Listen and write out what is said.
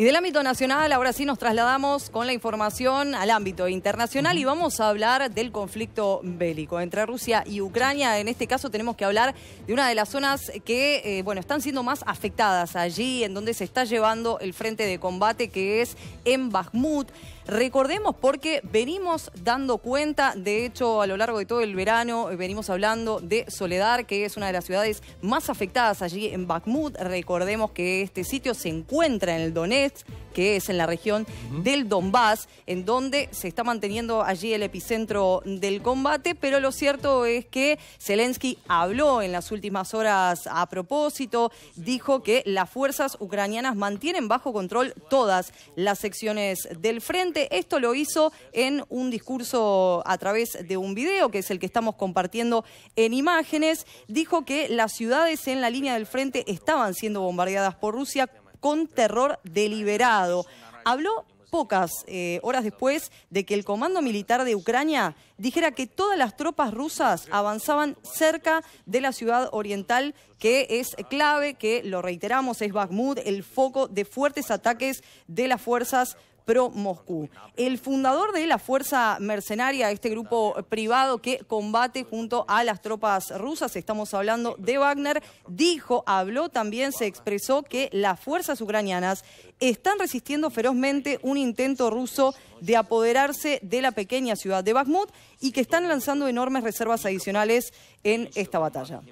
Y del ámbito nacional, ahora sí nos trasladamos con la información al ámbito internacional y vamos a hablar del conflicto bélico entre Rusia y Ucrania. En este caso tenemos que hablar de una de las zonas que, eh, bueno, están siendo más afectadas allí, en donde se está llevando el frente de combate que es en Bakhmut. Recordemos porque venimos dando cuenta, de hecho a lo largo de todo el verano eh, venimos hablando de Soledad, que es una de las ciudades más afectadas allí en Bakhmut. Recordemos que este sitio se encuentra en el Donetsk que es en la región del Donbass, en donde se está manteniendo allí el epicentro del combate, pero lo cierto es que Zelensky habló en las últimas horas a propósito, dijo que las fuerzas ucranianas mantienen bajo control todas las secciones del frente. Esto lo hizo en un discurso a través de un video, que es el que estamos compartiendo en imágenes. Dijo que las ciudades en la línea del frente estaban siendo bombardeadas por Rusia con terror deliberado. Habló pocas eh, horas después de que el comando militar de Ucrania dijera que todas las tropas rusas avanzaban cerca de la ciudad oriental, que es clave, que lo reiteramos, es Bakhmut, el foco de fuertes ataques de las fuerzas Moscú. El fundador de la fuerza mercenaria, este grupo privado que combate junto a las tropas rusas, estamos hablando de Wagner, dijo, habló también, se expresó que las fuerzas ucranianas están resistiendo ferozmente un intento ruso de apoderarse de la pequeña ciudad de Bakhmut y que están lanzando enormes reservas adicionales en esta batalla.